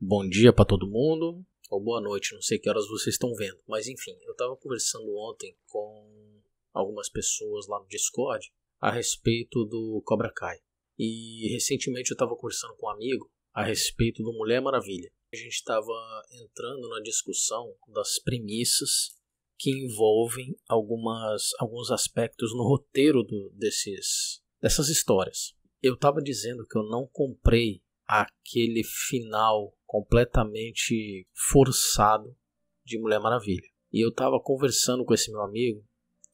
bom dia para todo mundo, ou boa noite, não sei que horas vocês estão vendo, mas enfim, eu estava conversando ontem com algumas pessoas lá no Discord a respeito do Cobra Kai. E recentemente eu estava conversando com um amigo a respeito do Mulher Maravilha. A gente estava entrando na discussão das premissas que envolvem algumas, alguns aspectos no roteiro do, desses, dessas histórias. Eu estava dizendo que eu não comprei aquele final completamente forçado de Mulher Maravilha. E eu estava conversando com esse meu amigo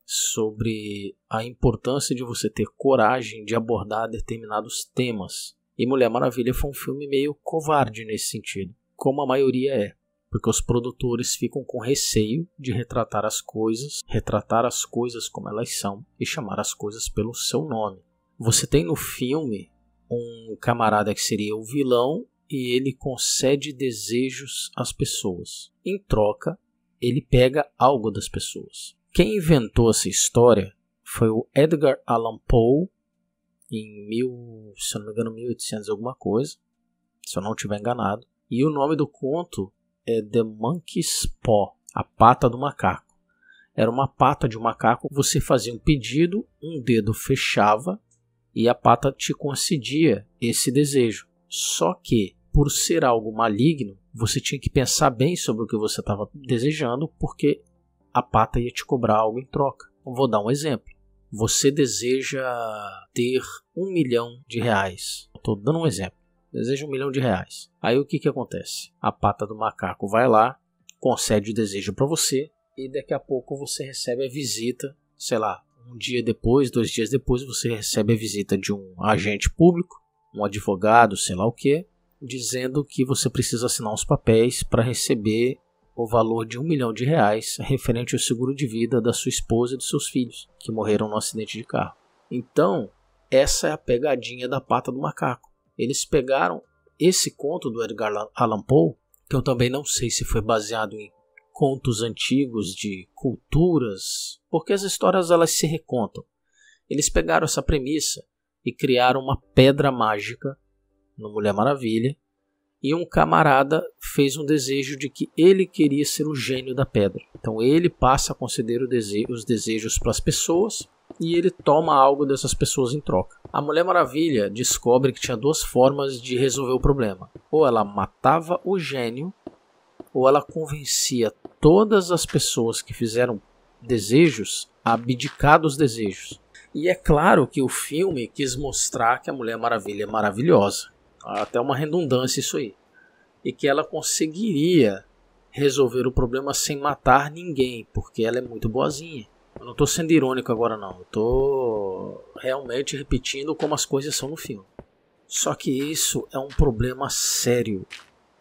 sobre a importância de você ter coragem de abordar determinados temas. E Mulher Maravilha foi um filme meio covarde nesse sentido, como a maioria é, porque os produtores ficam com receio de retratar as coisas, retratar as coisas como elas são e chamar as coisas pelo seu nome. Você tem no filme um camarada que seria o vilão e ele concede desejos às pessoas. Em troca, ele pega algo das pessoas. Quem inventou essa história foi o Edgar Allan Poe em mil, se não me engano, 1800 alguma coisa, se eu não estiver enganado. E o nome do conto é The Monkey's Paw, a pata do macaco. Era uma pata de um macaco, você fazia um pedido, um dedo fechava e a pata te concedia esse desejo. Só que por ser algo maligno, você tinha que pensar bem sobre o que você estava desejando, porque a pata ia te cobrar algo em troca. Vou dar um exemplo. Você deseja ter um milhão de reais. Estou dando um exemplo. Deseja um milhão de reais. Aí o que, que acontece? A pata do macaco vai lá, concede o desejo para você, e daqui a pouco você recebe a visita, sei lá, um dia depois, dois dias depois, você recebe a visita de um agente público, um advogado, sei lá o que, dizendo que você precisa assinar os papéis para receber o valor de um milhão de reais referente ao seguro de vida da sua esposa e dos seus filhos que morreram no acidente de carro. Então, essa é a pegadinha da pata do macaco. Eles pegaram esse conto do Edgar Allan Poe, que eu também não sei se foi baseado em contos antigos de culturas, porque as histórias elas se recontam. Eles pegaram essa premissa e criaram uma pedra mágica no Mulher Maravilha, e um camarada fez um desejo de que ele queria ser o gênio da pedra. Então ele passa a conceder dese os desejos para as pessoas e ele toma algo dessas pessoas em troca. A Mulher Maravilha descobre que tinha duas formas de resolver o problema: ou ela matava o gênio, ou ela convencia todas as pessoas que fizeram desejos a abdicar dos desejos. E é claro que o filme quis mostrar que a Mulher Maravilha é maravilhosa até uma redundância isso aí, e que ela conseguiria resolver o problema sem matar ninguém, porque ela é muito boazinha. Eu não estou sendo irônico agora não, eu tô realmente repetindo como as coisas são no filme. Só que isso é um problema sério,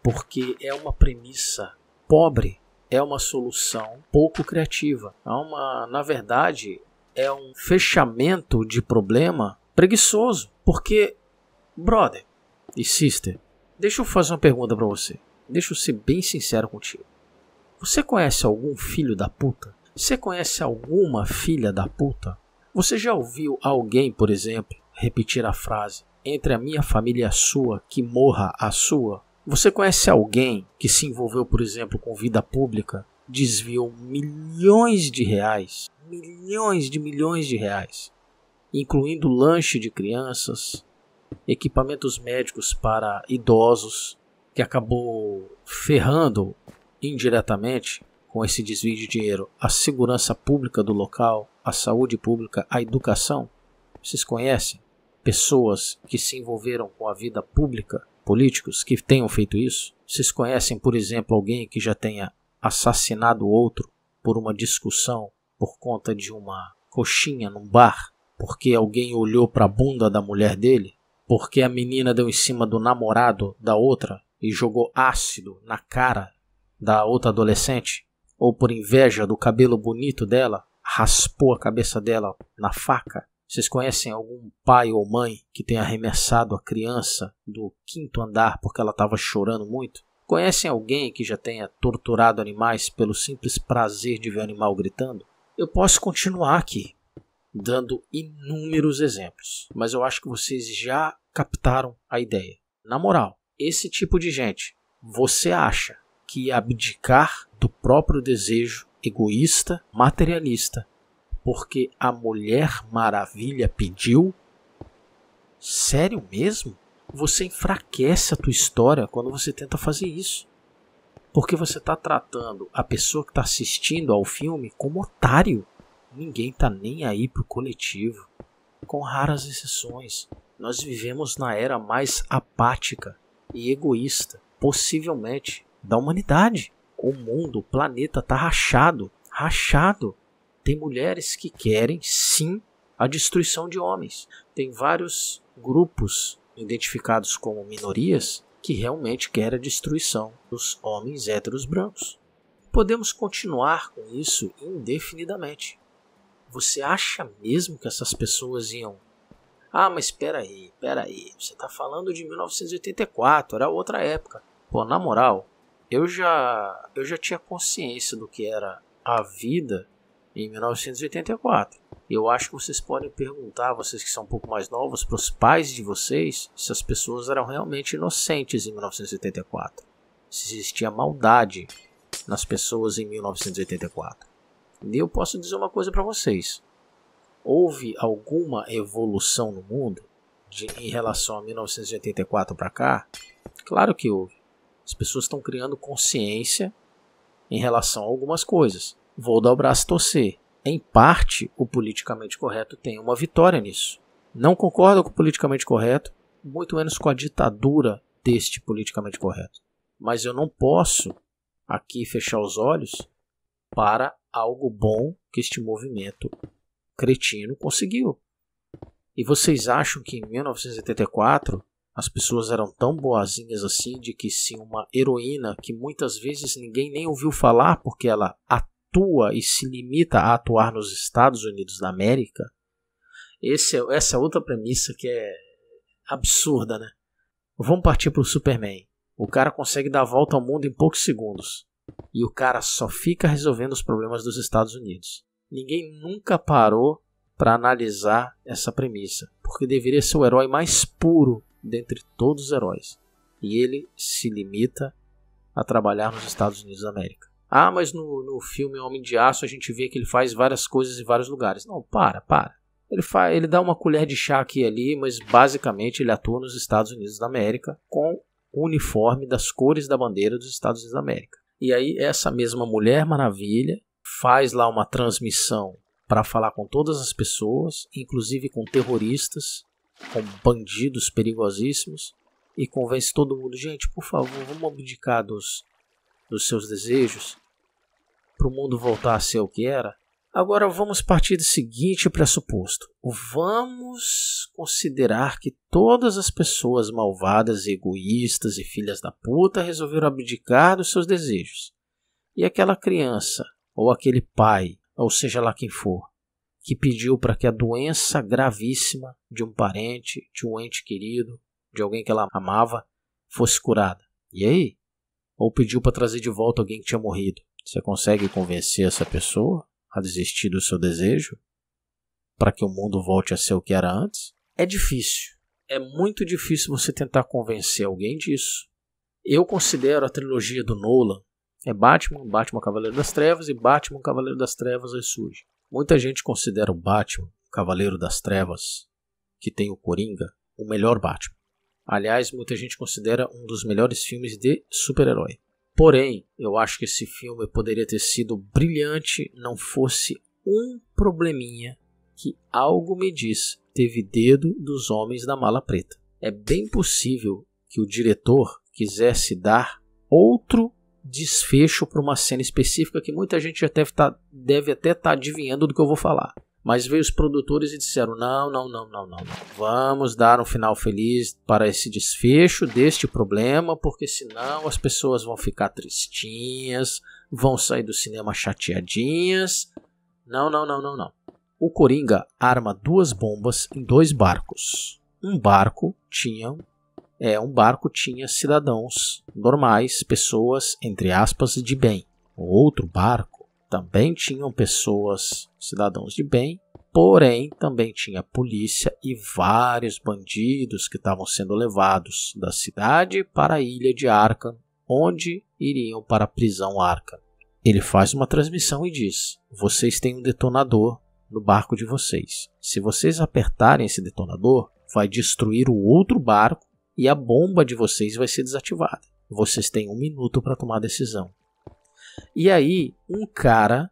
porque é uma premissa pobre, é uma solução pouco criativa. É uma, na verdade, é um fechamento de problema preguiçoso, porque brother, e Sister, deixa eu fazer uma pergunta para você. Deixa eu ser bem sincero contigo. Você conhece algum filho da puta? Você conhece alguma filha da puta? Você já ouviu alguém, por exemplo, repetir a frase: entre a minha família e é a sua, que morra a sua? Você conhece alguém que se envolveu, por exemplo, com vida pública, desviou milhões de reais, milhões de milhões de reais, incluindo lanche de crianças, equipamentos médicos para idosos, que acabou ferrando indiretamente com esse desvio de dinheiro a segurança pública do local, a saúde pública, a educação. Vocês conhecem pessoas que se envolveram com a vida pública, políticos que tenham feito isso? Vocês conhecem, por exemplo, alguém que já tenha assassinado outro por uma discussão por conta de uma coxinha num bar, porque alguém olhou para a bunda da mulher dele? porque a menina deu em cima do namorado da outra e jogou ácido na cara da outra adolescente, ou por inveja do cabelo bonito dela, raspou a cabeça dela na faca. Vocês conhecem algum pai ou mãe que tenha arremessado a criança do quinto andar porque ela estava chorando muito? Conhecem alguém que já tenha torturado animais pelo simples prazer de ver o animal gritando? Eu posso continuar aqui dando inúmeros exemplos, mas eu acho que vocês já captaram a ideia. Na moral, esse tipo de gente, você acha que abdicar do próprio desejo egoísta, materialista, porque a Mulher Maravilha pediu? Sério mesmo? Você enfraquece a tua história quando você tenta fazer isso. Porque você está tratando a pessoa que está assistindo ao filme como otário. Ninguém tá nem aí pro coletivo. Com raras exceções, nós vivemos na era mais apática e egoísta, possivelmente, da humanidade. O mundo, o planeta tá rachado, rachado. Tem mulheres que querem, sim, a destruição de homens. Tem vários grupos identificados como minorias que realmente querem a destruição dos homens héteros brancos. Podemos continuar com isso indefinidamente. Você acha mesmo que essas pessoas iam. Ah, mas espera aí, espera aí. Você está falando de 1984, era outra época. Pô, na moral, eu já eu já tinha consciência do que era a vida em 1984. Eu acho que vocês podem perguntar, vocês que são um pouco mais novos, para os pais de vocês, se as pessoas eram realmente inocentes em 1984. Se existia maldade nas pessoas em 1984. E eu posso dizer uma coisa para vocês: houve alguma evolução no mundo de, em relação a 1984 para cá? Claro que houve. As pessoas estão criando consciência em relação a algumas coisas. Vou dar o braço e torcer. Em parte, o politicamente correto tem uma vitória nisso. Não concordo com o politicamente correto, muito menos com a ditadura deste politicamente correto. Mas eu não posso aqui fechar os olhos para algo bom que este movimento cretino conseguiu. E vocês acham que em 1984 as pessoas eram tão boazinhas assim de que se uma heroína que muitas vezes ninguém nem ouviu falar porque ela atua e se limita a atuar nos Estados Unidos da América, esse, é, essa é outra premissa que é absurda, né? Vamos partir para o Superman. O cara consegue dar a volta ao mundo em poucos segundos. E o cara só fica resolvendo os problemas dos Estados Unidos. Ninguém nunca parou para analisar essa premissa, porque deveria ser o herói mais puro dentre todos os heróis. E ele se limita a trabalhar nos Estados Unidos da América. Ah, mas no, no filme Homem de Aço a gente vê que ele faz várias coisas em vários lugares. Não, para, para. Ele, ele dá uma colher de chá aqui e ali, mas basicamente ele atua nos Estados Unidos da América com o uniforme das cores da bandeira dos Estados Unidos da América. E aí essa mesma Mulher Maravilha faz lá uma transmissão para falar com todas as pessoas, inclusive com terroristas, com bandidos perigosíssimos, e convence todo mundo, gente, por favor, vamos abdicar dos, dos seus desejos para o mundo voltar a ser o que era. Agora vamos partir do seguinte pressuposto: vamos considerar que todas as pessoas malvadas, egoístas e filhas da puta resolveram abdicar dos seus desejos. E aquela criança, ou aquele pai, ou seja lá quem for, que pediu para que a doença gravíssima de um parente, de um ente querido, de alguém que ela amava, fosse curada. E aí? Ou pediu para trazer de volta alguém que tinha morrido. Você consegue convencer essa pessoa? a desistir do seu desejo para que o mundo volte a ser o que era antes? É difícil. É muito difícil você tentar convencer alguém disso. Eu considero a trilogia do Nolan é Batman, Batman Cavaleiro das Trevas e Batman Cavaleiro das Trevas Ressurge. Muita gente considera o Batman Cavaleiro das Trevas, que tem o Coringa, o melhor Batman. Aliás, muita gente considera um dos melhores filmes de super-herói. Porém, eu acho que esse filme poderia ter sido brilhante não fosse um probleminha que algo me diz teve dedo dos homens da mala preta. É bem possível que o diretor quisesse dar outro desfecho para uma cena específica que muita gente já deve, tá, deve até estar tá adivinhando do que eu vou falar. Mas veio os produtores e disseram: não, não, não, não, não, não. Vamos dar um final feliz para esse desfecho deste problema, porque senão as pessoas vão ficar tristinhas, vão sair do cinema chateadinhas. Não, não, não, não, não. O Coringa arma duas bombas em dois barcos. Um barco tinha é, um barco tinha cidadãos normais, pessoas entre aspas de bem. O outro barco também tinham pessoas, cidadãos de bem, porém também tinha polícia e vários bandidos que estavam sendo levados da cidade para a ilha de Arkham, onde iriam para a prisão Arkham. Ele faz uma transmissão e diz: Vocês têm um detonador no barco de vocês. Se vocês apertarem esse detonador, vai destruir o outro barco e a bomba de vocês vai ser desativada. Vocês têm um minuto para tomar decisão. E aí, um cara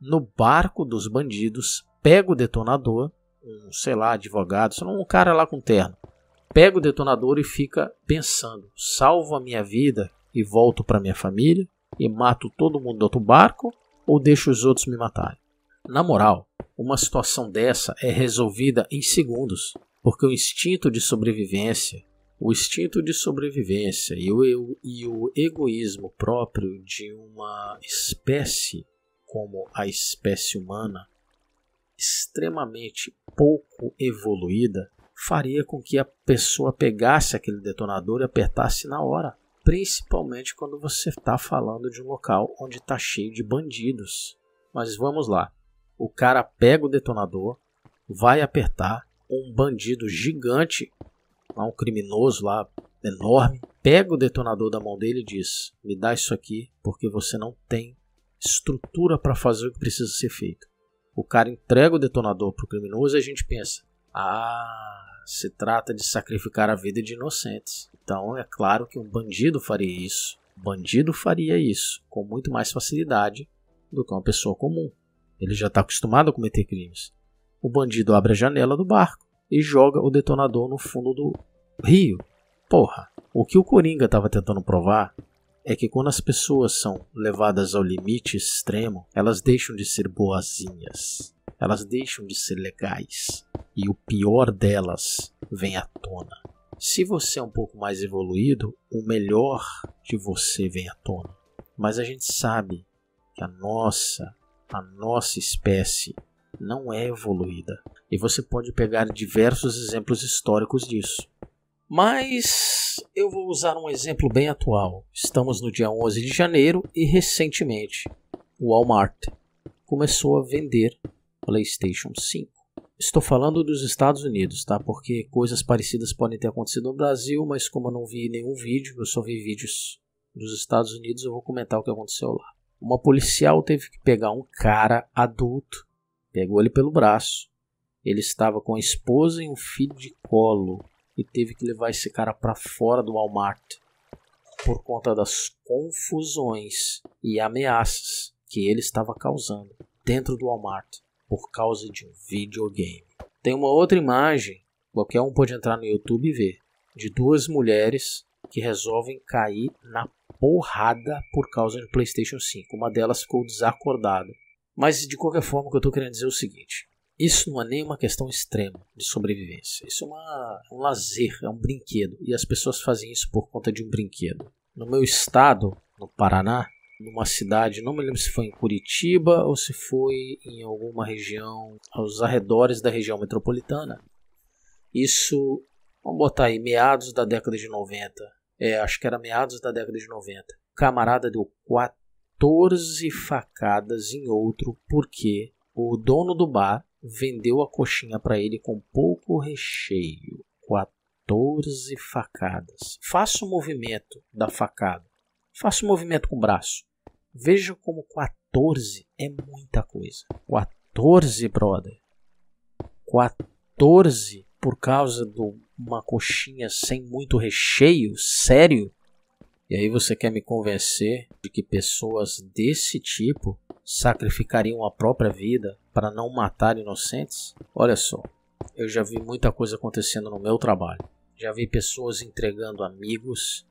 no barco dos bandidos pega o detonador, um, sei lá, advogado, só um cara lá com terno, pega o detonador e fica pensando: salvo a minha vida e volto para minha família e mato todo mundo do outro barco ou deixo os outros me matarem? Na moral, uma situação dessa é resolvida em segundos, porque o instinto de sobrevivência o instinto de sobrevivência e o, e o egoísmo próprio de uma espécie como a espécie humana, extremamente pouco evoluída, faria com que a pessoa pegasse aquele detonador e apertasse na hora. Principalmente quando você está falando de um local onde está cheio de bandidos. Mas vamos lá. O cara pega o detonador, vai apertar, um bandido gigante lá um criminoso lá enorme, pega o detonador da mão dele e diz: "Me dá isso aqui, porque você não tem estrutura para fazer o que precisa ser feito". O cara entrega o detonador pro criminoso e a gente pensa: "Ah, se trata de sacrificar a vida de inocentes". Então é claro que um bandido faria isso. Um bandido faria isso com muito mais facilidade do que uma pessoa comum. Ele já está acostumado a cometer crimes. O bandido abre a janela do barco e joga o detonador no fundo do rio. Porra, o que o Coringa estava tentando provar é que quando as pessoas são levadas ao limite extremo, elas deixam de ser boazinhas, elas deixam de ser legais e o pior delas vem à tona. Se você é um pouco mais evoluído, o melhor de você vem à tona. Mas a gente sabe que a nossa, a nossa espécie não é evoluída. E você pode pegar diversos exemplos históricos disso. Mas eu vou usar um exemplo bem atual. Estamos no dia 11 de janeiro e recentemente o Walmart começou a vender PlayStation 5. Estou falando dos Estados Unidos, tá? Porque coisas parecidas podem ter acontecido no Brasil, mas como eu não vi nenhum vídeo, eu só vi vídeos dos Estados Unidos, eu vou comentar o que aconteceu lá. Uma policial teve que pegar um cara adulto Pegou ele pelo braço. Ele estava com a esposa e um filho de colo e teve que levar esse cara para fora do Walmart por conta das confusões e ameaças que ele estava causando dentro do Walmart por causa de um videogame. Tem uma outra imagem, qualquer um pode entrar no YouTube e ver, de duas mulheres que resolvem cair na porrada por causa do PlayStation 5. Uma delas ficou desacordada mas de qualquer forma, o que eu estou querendo dizer é o seguinte: isso não é nem uma questão extrema de sobrevivência. Isso é uma, um lazer, é um brinquedo. E as pessoas fazem isso por conta de um brinquedo. No meu estado, no Paraná, numa cidade, não me lembro se foi em Curitiba ou se foi em alguma região, aos arredores da região metropolitana. Isso, vamos botar aí, meados da década de 90. É, acho que era meados da década de 90. O camarada deu 4 14 facadas em outro porque o dono do bar vendeu a coxinha para ele com pouco recheio. 14 facadas. Faça o movimento da facada. Faça o movimento com o braço. Veja como 14 é muita coisa. 14, brother. 14 por causa de uma coxinha sem muito recheio? Sério? E aí você quer me convencer de que pessoas desse tipo sacrificariam a própria vida para não matar inocentes? Olha só, eu já vi muita coisa acontecendo no meu trabalho. Já vi pessoas entregando amigos,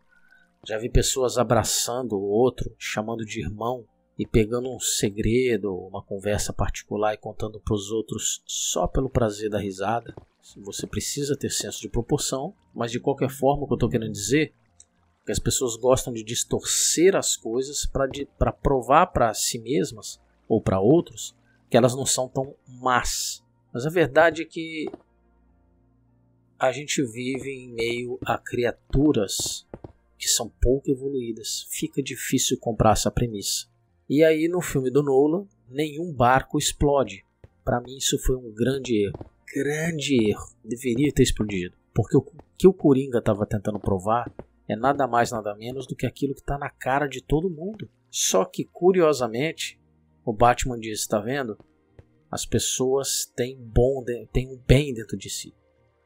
já vi pessoas abraçando o outro, chamando de irmão e pegando um segredo, uma conversa particular e contando para os outros só pelo prazer da risada. Você precisa ter senso de proporção, mas de qualquer forma, o que eu estou querendo dizer porque as pessoas gostam de distorcer as coisas para provar para si mesmas ou para outros que elas não são tão más. Mas a verdade é que a gente vive em meio a criaturas que são pouco evoluídas. Fica difícil comprar essa premissa. E aí, no filme do Nolan, nenhum barco explode. Para mim, isso foi um grande erro. Grande erro. Deveria ter explodido. Porque o que o Coringa estava tentando provar é nada mais nada menos do que aquilo que está na cara de todo mundo. Só que, curiosamente, o Batman diz: está vendo? As pessoas têm, bom têm um bem dentro de si.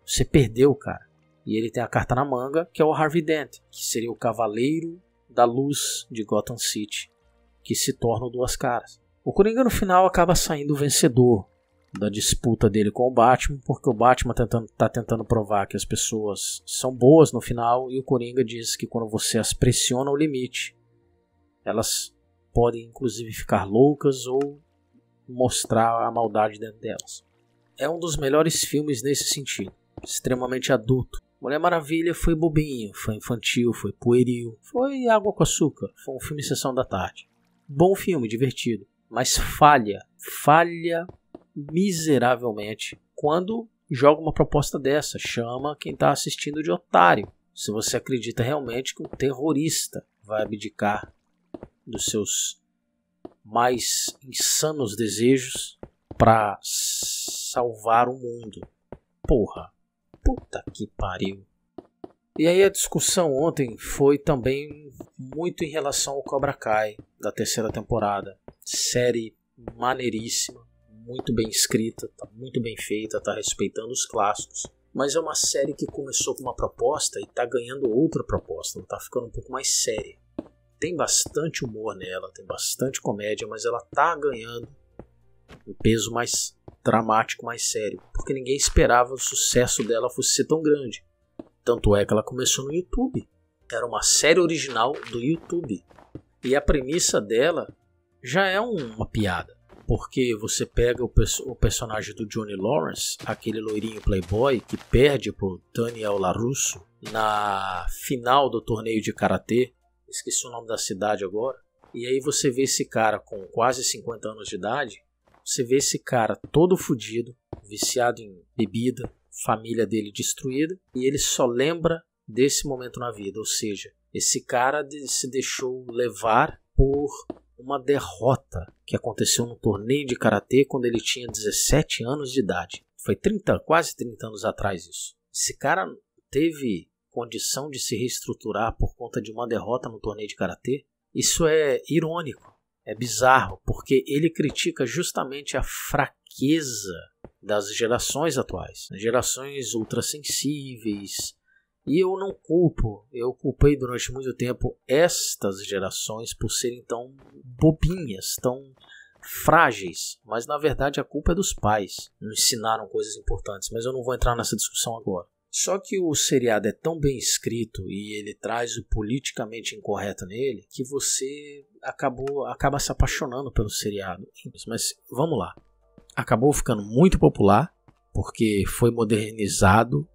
Você perdeu, cara. E ele tem a carta na manga, que é o Harvey Dent, que seria o Cavaleiro da Luz de Gotham City, que se torna o Duas Caras. O Coringa no final acaba saindo vencedor, da disputa dele com o Batman, porque o Batman tá tentando, tá tentando provar que as pessoas são boas no final e o Coringa diz que quando você as pressiona ao limite, elas podem inclusive ficar loucas ou mostrar a maldade dentro delas. É um dos melhores filmes nesse sentido, extremamente adulto. Mulher Maravilha foi bobinho, foi infantil, foi pueril, foi água com açúcar, foi um filme sessão da tarde. Bom filme, divertido, mas falha, falha miseravelmente quando joga uma proposta dessa, chama quem está assistindo de otário. Se você acredita realmente que um terrorista vai abdicar dos seus mais insanos desejos para salvar o mundo. Porra, puta que pariu. E aí a discussão ontem foi também muito em relação ao Cobra Kai da terceira temporada, série maneiríssima, muito bem escrita, tá muito bem feita, tá respeitando os clássicos. Mas é uma série que começou com uma proposta e tá ganhando outra proposta, tá ficando um pouco mais séria. Tem bastante humor nela, tem bastante comédia, mas ela tá ganhando um peso mais dramático, mais sério, porque ninguém esperava o sucesso dela fosse ser tão grande. Tanto é que ela começou no YouTube. Era uma série original do YouTube. E a premissa dela já é uma piada porque você pega o, perso o, personagem do Johnny Lawrence, aquele loirinho playboy que perde pro Daniel LaRusso na final do torneio de karatê, esqueci o nome da cidade agora. E aí você vê esse cara com quase 50 anos de idade, você vê esse cara todo fodido, viciado em bebida, família dele destruída, e ele só lembra desse momento na vida, ou seja, esse cara se deixou levar por uma derrota que aconteceu no torneio de karatê quando ele tinha 17 anos de idade. Foi 30, quase 30 anos atrás isso. Esse cara teve condição de se reestruturar por conta de uma derrota no torneio de karatê. Isso é irônico, é bizarro, porque ele critica justamente a fraqueza das gerações atuais, gerações ultrassensíveis, e eu não culpo, eu culpei durante muito tempo estas gerações por serem tão bobinhas, tão frágeis, mas na verdade a culpa é dos pais. Não ensinaram coisas importantes, mas eu não vou entrar nessa discussão agora. Só que o seriado é tão bem escrito e ele traz o politicamente incorreto nele que você acabou acaba se apaixonando pelo seriado. Mas vamos lá. Acabou ficando muito popular porque foi modernizado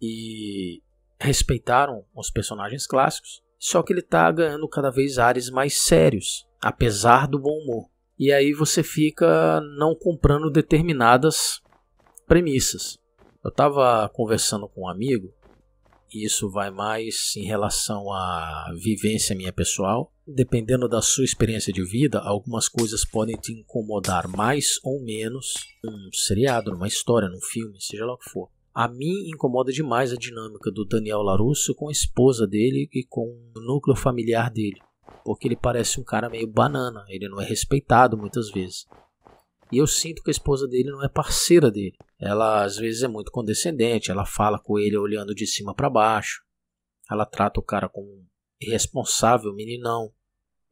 e respeitaram os personagens clássicos, só que ele está ganhando cada vez ares mais sérios, apesar do bom humor. E aí você fica não comprando determinadas premissas. Eu estava conversando com um amigo, e isso vai mais em relação à vivência minha pessoal. Dependendo da sua experiência de vida, algumas coisas podem te incomodar mais ou menos um seriado, uma história, num filme, seja lá o que for. A mim incomoda demais a dinâmica do Daniel Larusso com a esposa dele e com o núcleo familiar dele, porque ele parece um cara meio banana, ele não é respeitado muitas vezes. E eu sinto que a esposa dele não é parceira dele. Ela às vezes é muito condescendente, ela fala com ele olhando de cima para baixo. Ela trata o cara como um irresponsável, meninão.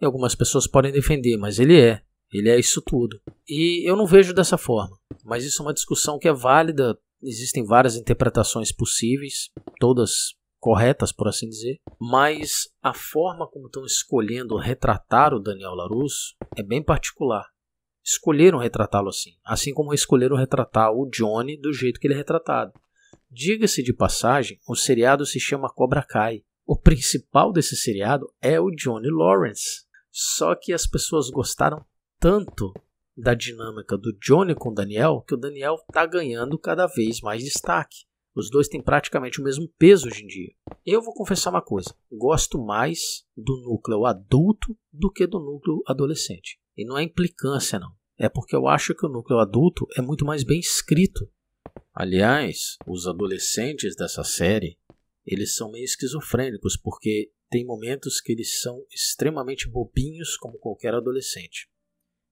E algumas pessoas podem defender, mas ele é, ele é isso tudo. E eu não vejo dessa forma, mas isso é uma discussão que é válida Existem várias interpretações possíveis, todas corretas, por assim dizer, mas a forma como estão escolhendo retratar o Daniel Larusso é bem particular. Escolheram retratá-lo assim, assim como escolheram retratar o Johnny do jeito que ele é retratado. Diga-se de passagem, o seriado se chama Cobra Kai. O principal desse seriado é o Johnny Lawrence. Só que as pessoas gostaram tanto da dinâmica do Johnny com o Daniel que o Daniel está ganhando cada vez mais destaque. Os dois têm praticamente o mesmo peso hoje em dia. Eu vou confessar uma coisa: gosto mais do núcleo adulto do que do núcleo adolescente. E não é implicância, não. É porque eu acho que o núcleo adulto é muito mais bem escrito. Aliás, os adolescentes dessa série eles são meio esquizofrênicos, porque tem momentos que eles são extremamente bobinhos, como qualquer adolescente.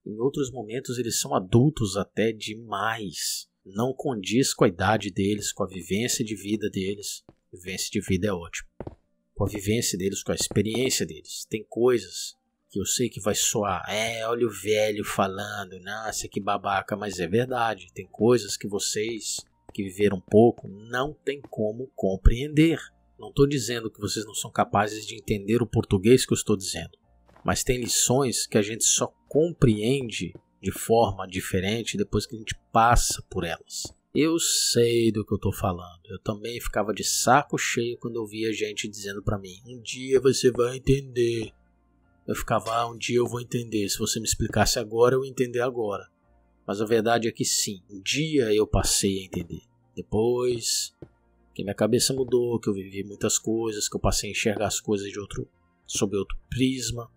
Em outros momentos, eles são adultos até demais. Não condiz com a idade deles, com a vivência de vida deles. Vivência de vida é ótimo. Com a vivência deles, com a experiência deles. Tem coisas que eu sei que vai soar, é, olha o velho falando, nossa, que babaca, mas é verdade. Tem coisas que vocês que viveram um pouco não tem como compreender. Não estou dizendo que vocês não são capazes de entender o português que eu estou dizendo mas tem lições que a gente só compreende de forma diferente depois que a gente passa por elas. Eu sei do que eu estou falando. Eu também ficava de saco cheio quando eu via gente dizendo para mim: "Um dia você vai entender". Eu ficava: ah, "Um dia eu vou entender. Se você me explicasse agora, eu entender agora". Mas a verdade é que sim, um dia eu passei a entender. Depois que minha cabeça mudou, que eu vivi muitas coisas, que eu passei a enxergar as coisas de outro sob outro prisma,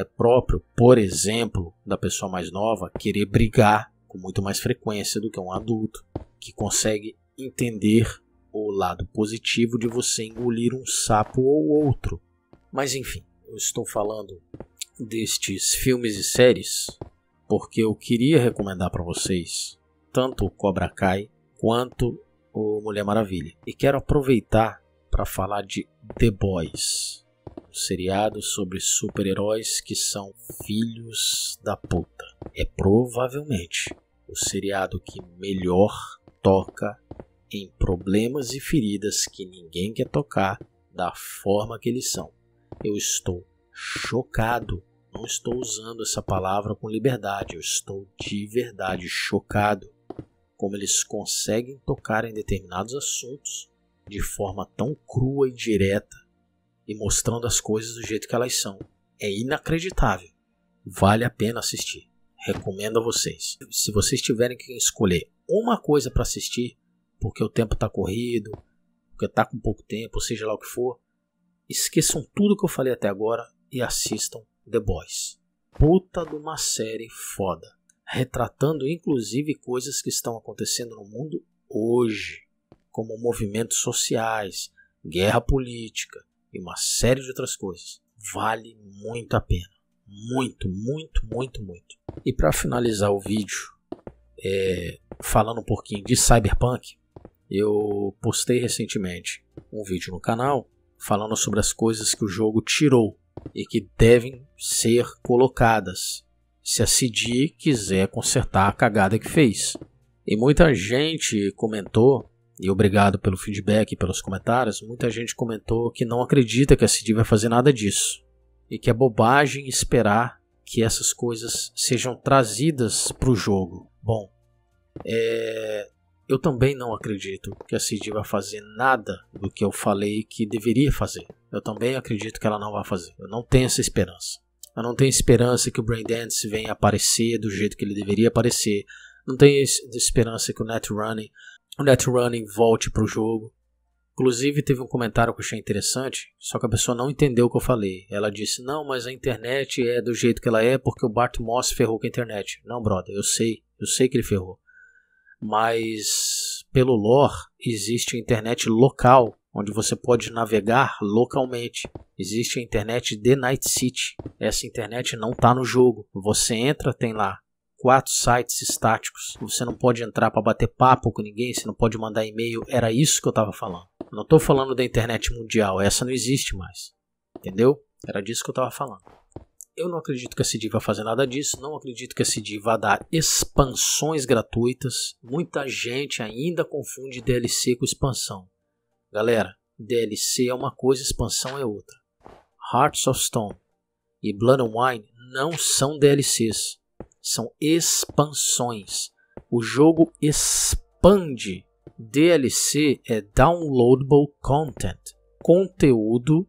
é próprio, por exemplo, da pessoa mais nova querer brigar com muito mais frequência do que um adulto, que consegue entender o lado positivo de você engolir um sapo ou outro. Mas enfim, eu estou falando destes filmes e séries porque eu queria recomendar para vocês tanto o Cobra Kai quanto o Mulher Maravilha. E quero aproveitar para falar de The Boys um seriado sobre super-heróis que são filhos da puta. É provavelmente o seriado que melhor toca em problemas e feridas que ninguém quer tocar da forma que eles são. Eu estou chocado. Não estou usando essa palavra com liberdade. Eu estou de verdade chocado como eles conseguem tocar em determinados assuntos de forma tão crua e direta e mostrando as coisas do jeito que elas são. É inacreditável. Vale a pena assistir. Recomendo a vocês. Se vocês tiverem que escolher uma coisa para assistir, porque o tempo está corrido, porque está com pouco tempo, seja lá o que for, esqueçam tudo que eu falei até agora e assistam The Boys. Puta de uma série foda, retratando inclusive coisas que estão acontecendo no mundo hoje, como movimentos sociais, guerra política, e uma série de outras coisas. Vale muito a pena. Muito, muito, muito, muito. E para finalizar o vídeo, é, falando um pouquinho de Cyberpunk, eu postei recentemente um vídeo no canal falando sobre as coisas que o jogo tirou e que devem ser colocadas se a CD quiser consertar a cagada que fez. E muita gente comentou e obrigado pelo feedback e pelos comentários, muita gente comentou que não acredita que a CD vai fazer nada disso e que é bobagem esperar que essas coisas sejam trazidas para o jogo. Bom, é... eu também não acredito que a CD vai fazer nada do que eu falei que deveria fazer. Eu também acredito que ela não vai fazer. Eu não tenho essa esperança. Eu não tenho esperança que o Braindance venha aparecer do jeito que ele deveria aparecer. Não tenho esperança que o Netrunning o Netrunning volte para o jogo. Inclusive, teve um comentário que eu achei interessante, só que a pessoa não entendeu o que eu falei. Ela disse: Não, mas a internet é do jeito que ela é porque o Bart Moss ferrou com a internet. Não, brother, eu sei, eu sei que ele ferrou. Mas, pelo lore, existe a internet local, onde você pode navegar localmente. Existe a internet de Night City. Essa internet não está no jogo. Você entra, tem lá quatro sites estáticos. Você não pode entrar para bater papo com ninguém, você não pode mandar e-mail. Era isso que eu estava falando. Não estou falando da internet mundial, essa não existe mais. Entendeu? Era disso que eu estava falando. Eu não acredito que a CD vá fazer nada disso, não acredito que a CD vá dar expansões gratuitas. Muita gente ainda confunde DLC com expansão. Galera, DLC é uma coisa, expansão é outra. Hearts of Stone e Blood and Wine não são DLCs são expansões. O jogo expande. DLC é downloadable content, conteúdo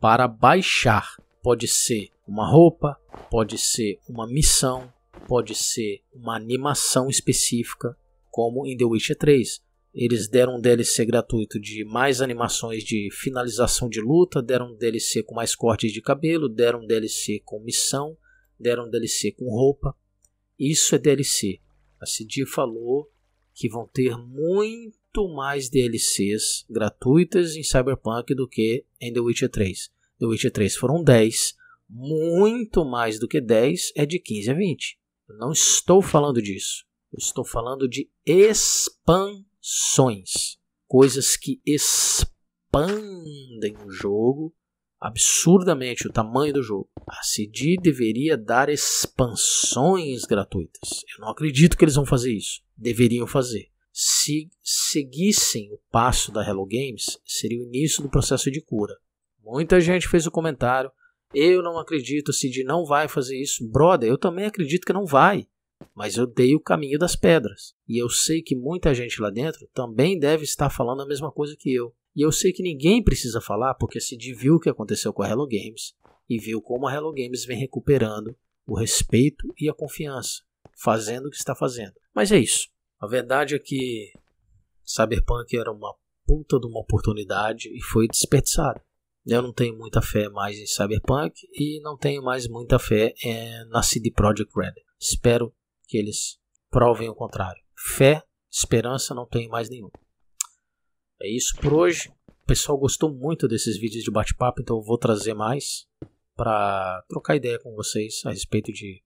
para baixar. Pode ser uma roupa, pode ser uma missão, pode ser uma animação específica, como em The Witcher 3. Eles deram um DLC gratuito de mais animações de finalização de luta, deram um DLC com mais cortes de cabelo, deram um DLC com missão, deram um DLC com roupa. Isso é DLC. A CD falou que vão ter muito mais DLCs gratuitas em Cyberpunk do que em The Witcher 3. The Witcher 3 foram 10, muito mais do que 10 é de 15 a 20. Eu não estou falando disso. Eu estou falando de expansões, coisas que expandem o jogo absurdamente o tamanho do jogo. A CD deveria dar expansões gratuitas. Eu não acredito que eles vão fazer isso. Deveriam fazer. Se seguissem o passo da Hello Games, seria o início do processo de cura. Muita gente fez o comentário. Eu não acredito, A CD não vai fazer isso. Brother, eu também acredito que não vai. Mas eu dei o caminho das pedras. E eu sei que muita gente lá dentro também deve estar falando a mesma coisa que eu. E eu sei que ninguém precisa falar porque se viu o que aconteceu com a Hello Games e viu como a Hello Games vem recuperando o respeito e a confiança, fazendo o que está fazendo. Mas é isso. A verdade é que Cyberpunk era uma puta de uma oportunidade e foi desperdiçada. Eu não tenho muita fé mais em Cyberpunk e não tenho mais muita fé é, na CD Projekt Red. Espero que eles provem o contrário. Fé, esperança, não tenho mais nenhuma. É isso por hoje. O pessoal gostou muito desses vídeos de bate-papo, então eu vou trazer mais para trocar ideia com vocês a respeito de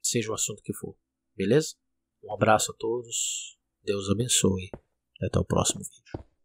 seja o assunto que for. Beleza? Um abraço a todos. Deus abençoe. Até o próximo vídeo.